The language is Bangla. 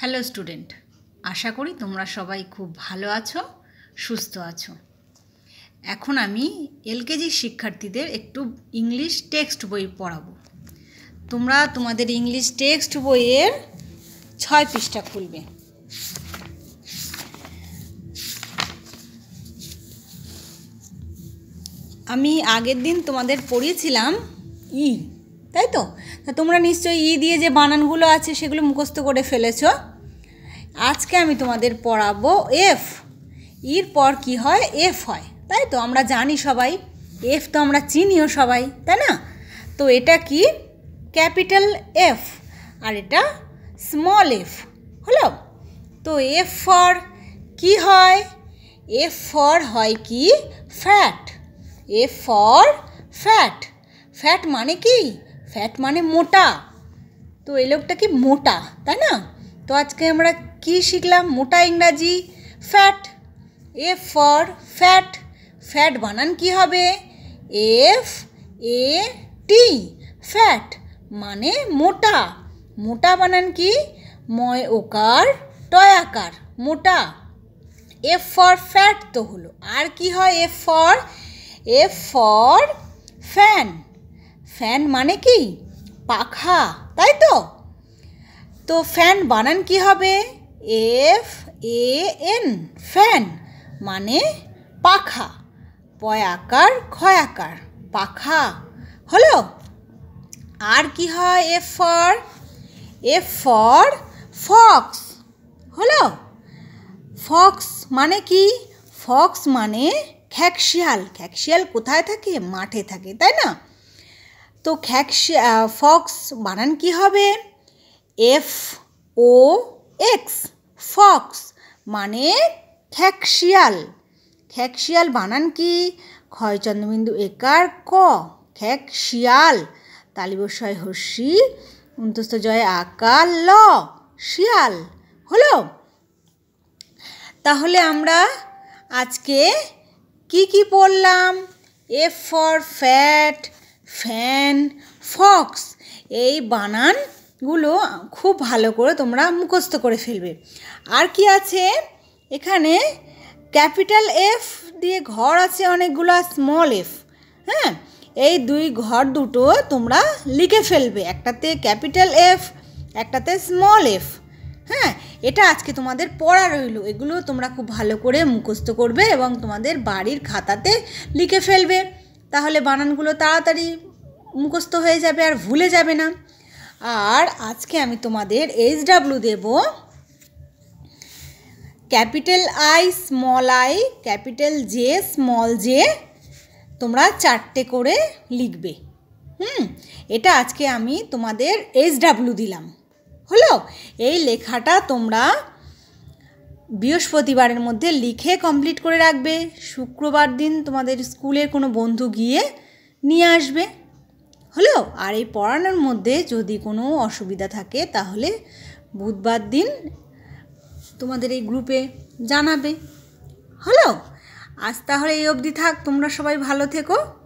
হ্যালো স্টুডেন্ট আশা করি তোমরা সবাই খুব ভালো আছো সুস্থ আছো এখন আমি এলকেজি শিক্ষার্থীদের একটু ইংলিশ টেক্সট বই পড়াবো তোমরা তোমাদের ইংলিশ টেক্সট বইয়ের ছয় পৃষ্ঠা খুলবে আমি আগের দিন তোমাদের পড়িয়েছিলাম ই তাই তো তা তোমরা নিশ্চয়ই ই দিয়ে যে বানানগুলো আছে সেগুলো মুখস্থ করে ফেলেছ আজকে আমি তোমাদের পড়াবো এফ ইর পর কি হয় এফ হয় তাই তো আমরা জানি সবাই এফ তো আমরা চিনিও সবাই তাই না তো এটা কি ক্যাপিটাল এফ আর এটা স্মল এফ হলো তো এফ ফর কি হয় এফ ফর হয় কি fat F for fat fat মানে কি ফ্যাট মানে মোটা তো এই লোকটা কি মোটা তাই না তো আজকে আমরা কি শিখলাম মোটা ইংরাজি fat F for fat fat বানান কি হবে এফ এ টি ফ্যাট মানে মোটা মোটা বানান কি ময় ওকার টয় আকার মোটা এফ ফর ফ্যাট তো হলো আর কি হয় F for F for fan fan মানে কি পাখা তাই তো তো ফ্যান বানান কি হবে এফ এ এন ফ্যান মানে পাখা পয়াকার আকার আকার পাখা হলো আর কি হয় F for F for fox হলো ফক্স মানে কি ফক্স মানে খ্যাকশিয়াল খ্যাকশিয়াল কোথায় থাকে মাঠে থাকে তাই না তো খ্যাক্স ফক্স বানান কি হবে এফ ও এক্স ফক্স মানে খ্যাক্সিয়াল খ্যাক্সিয়াল বানান কি ক্ষয় চন্দ্রবিন্দু একার ক খ্যাক্সিয়াল তালিবসয় হস্যি অন্তস্থ জয় আকার ল শিয়াল হলো তাহলে আমরা আজকে কি কি পড়লাম F for fat fan fox এই বানানগুলো খুব ভালো করে তোমরা মুখস্থ করে ফেলবে আর কি আছে এখানে ক্যাপিটাল এফ দিয়ে ঘর আছে অনেকগুলো স্মল এফ হ্যাঁ এই দুই ঘর দুটো তোমরা লিখে ফেলবে একটাতে ক্যাপিটাল এফ একটাতে স্মল এফ হ্যাঁ এটা আজকে তোমাদের পড়া রইল এগুলো তোমরা খুব ভালো করে মুখস্থ করবে এবং তোমাদের বাড়ির খাতাতে লিখে ফেলবে তাহলে বানানগুলো তাড়াতাড়ি মুখস্থ হয়ে যাবে আর ভুলে যাবে না আর আজকে আমি তোমাদের এইচ ডাব্লু দেব capital I small I capital J small J তোমরা চারটে করে লিখবে হুম এটা আজকে আমি তোমাদের এইচ ডাব্লু দিলাম হলো এই লেখাটা তোমরা বৃহস্পতিবারের মধ্যে লিখে কমপ্লিট করে রাখবে শুক্রবার দিন তোমাদের স্কুলের কোনো বন্ধু গিয়ে নিয়ে আসবে হলো আর এই পড়ানোর মধ্যে যদি কোনো অসুবিধা থাকে তাহলে বুধবার দিন তোমাদের এই গ্রুপে জানাবে হলো আজ তাহলে এই অবধি থাক তোমরা সবাই ভালো থেকো